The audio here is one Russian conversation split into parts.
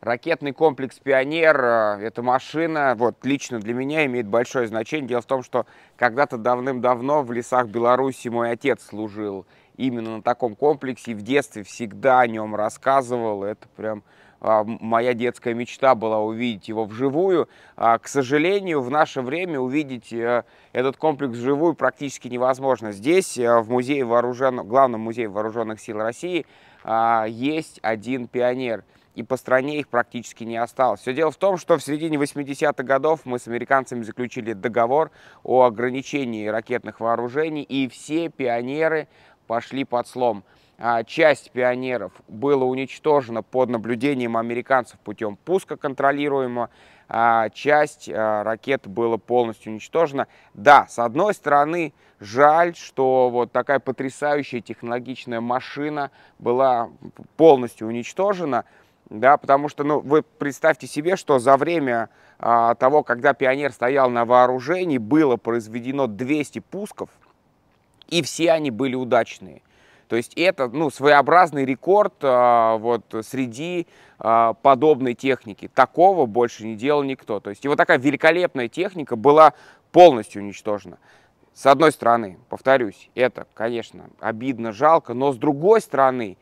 Ракетный комплекс «Пионер» э, — эта машина, вот, лично для меня имеет большое значение. Дело в том, что когда-то давным-давно в лесах Беларуси мой отец служил именно на таком комплексе. И в детстве всегда о нем рассказывал. Это прям а, моя детская мечта была увидеть его вживую. А, к сожалению, в наше время увидеть э, этот комплекс вживую практически невозможно. Здесь, э, в музее вооружен... главном музее вооруженных сил России, а, есть один пионер – и по стране их практически не осталось. Все дело в том, что в середине 80-х годов мы с американцами заключили договор о ограничении ракетных вооружений, и все пионеры пошли под слом. А, часть пионеров было уничтожено под наблюдением американцев путем пуска контролируемого, а, часть а, ракет была полностью уничтожена. Да, с одной стороны, жаль, что вот такая потрясающая технологичная машина была полностью уничтожена, да, потому что, ну, вы представьте себе, что за время а, того, когда «Пионер» стоял на вооружении, было произведено 200 пусков, и все они были удачные. То есть это ну, своеобразный рекорд а, вот, среди а, подобной техники. Такого больше не делал никто. То есть и вот такая великолепная техника была полностью уничтожена. С одной стороны, повторюсь, это, конечно, обидно, жалко, но с другой стороны,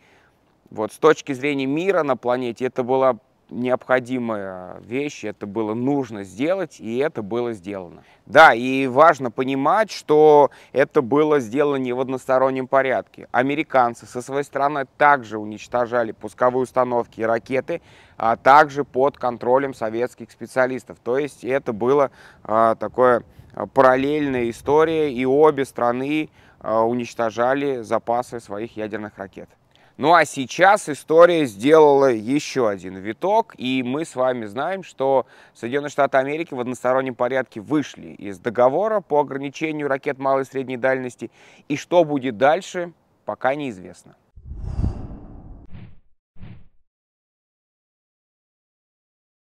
вот с точки зрения мира на планете, это была необходимая вещь, это было нужно сделать, и это было сделано. Да, и важно понимать, что это было сделано не в одностороннем порядке. Американцы со своей стороны также уничтожали пусковые установки и ракеты, а также под контролем советских специалистов. То есть это было а, такое а, параллельная история, и обе страны а, уничтожали запасы своих ядерных ракет. Ну а сейчас история сделала еще один виток, и мы с вами знаем, что Соединенные Штаты Америки в одностороннем порядке вышли из договора по ограничению ракет малой и средней дальности, и что будет дальше, пока неизвестно.